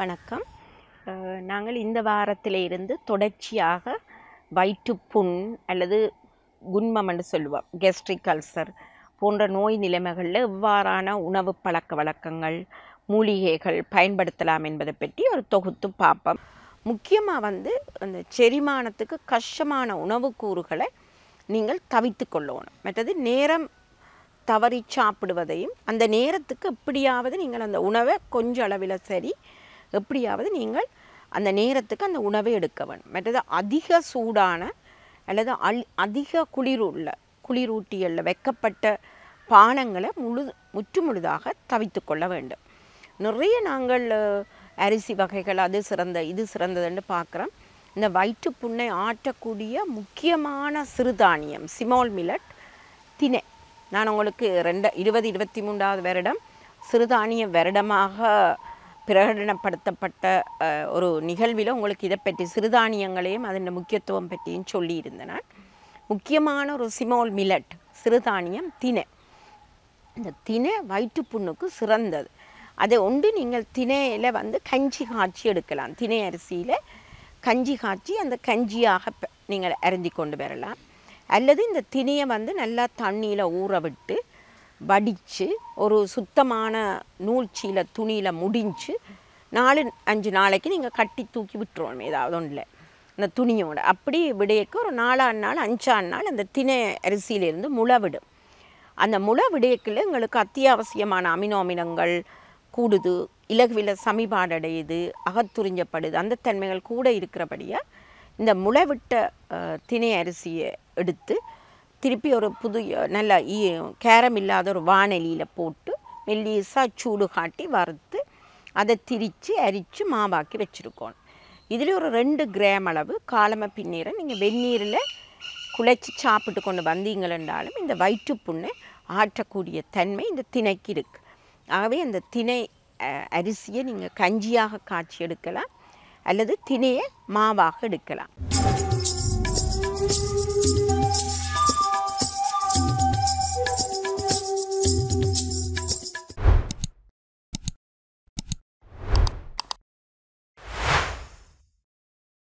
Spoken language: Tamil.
வணக்கம் நாங்கள் இந்த வாரத்திலிருந்து இருந்து தொடர்ச்சியாக வயிற்றுப்புண் அல்லது குண்மம் என்று சொல்லுவோம் கெஸ்ட்ரிக் அல்சர் போன்ற நோய் நிலைமைகளில் எவ்வாறான உணவு பழக்க வழக்கங்கள் மூலிகைகள் பயன்படுத்தலாம் என்பதை பற்றி ஒரு தொகுத்து பார்ப்போம் முக்கியமாக வந்து அந்த செரிமானத்துக்கு கஷ்டமான உணவு கூறுகளை நீங்கள் தவித்து கொள்ளணும் மற்றது நேரம் தவறி சாப்பிடுவதையும் அந்த நேரத்துக்கு எப்படியாவது நீங்கள் அந்த உணவை கொஞ்ச அளவில் சரி எப்படியாவது நீங்கள் அந்த நேரத்துக்கு அந்த உணவை எடுக்க வேண்டும் மற்றது அதிக சூடான அல்லது அல் அதிக உள்ள குளிரூட்டிகளில் வைக்கப்பட்ட பானங்களை முழு முற்று முழுதாக தவித்து கொள்ள வேண்டும் நிறைய நாங்கள் அரிசி வகைகள் அது சிறந்த இது சிறந்ததுன்னு பார்க்குறோம் இந்த வயிற்று புண்ணை ஆற்றக்கூடிய முக்கியமான சிறுதானியம் சிமோல் மில்லட் தினை நான் உங்களுக்கு ரெண்டு இருபது இருபத்தி மூன்றாவது வருடம் சிறுதானிய வருடமாக பிரகடனப்படுத்தப்பட்ட ஒரு நிகழ்வில் உங்களுக்கு இதை பற்றி சிறுதானியங்களையும் அதன் முக்கியத்துவம் பற்றியும் சொல்லியிருந்தேன் முக்கியமான ஒரு சிமோல் மிலட் சிறுதானியம் தினை இந்த தினை வயிற்றுப்புண்ணுக்கு சிறந்தது அதை ஒன்று நீங்கள் தினையில் வந்து கஞ்சி காய்ச்சி எடுக்கலாம் தினை அரிசியில் கஞ்சி காய்ச்சி அந்த கஞ்சியாக நீங்கள் அரிஞ்சி கொண்டு வரலாம் அல்லது இந்த தினையை வந்து நல்லா தண்ணியில் ஊற விட்டு வடித்து ஒரு சுத்தமான நூல்ச்சியில் துணியில் முடிஞ்சு நாலு அஞ்சு நாளைக்கு நீங்கள் கட்டி தூக்கி விட்டுருவோம் ஏதாவது ஒன்றில் அந்த துணியோட அப்படி விடையக்கு ஒரு நாலாம் நாள் அஞ்சாம் நாள் அந்த தினை அரிசியிலேருந்து முளை விடும் அந்த முளை விடையக்கில் எங்களுக்கு அத்தியாவசியமான அமினோ அமிலங்கள் கூடுது இலகுவில் சமிபாடடையுது அகத்துறிஞ்சப்படுது அந்த தன்மைகள் கூட இருக்கிறபடியாக இந்த முளை விட்ட தினை அரிசியை எடுத்து திருப்பி ஒரு புது நல்ல கேரம் இல்லாத ஒரு வானலியில் போட்டு மெல்லீஸாக சூடு காட்டி வறுத்து அதை திரித்து அரித்து மாவாக்கி வச்சுருக்கோம் இதில் ஒரு ரெண்டு கிராம் அளவு காலம பின்னீரை நீங்கள் வெந்நீரில் குழைச்சி சாப்பிட்டு கொண்டு வந்தீங்களென்றாலும் இந்த வயிற்றுப்புண்ணை ஆற்றக்கூடிய தன்மை இந்த திணைக்கு இருக்குது ஆகவே அந்த திணை அரிசியை நீங்கள் கஞ்சியாக காய்ச்சி எடுக்கலாம் அல்லது திணையை மாவாக எடுக்கலாம்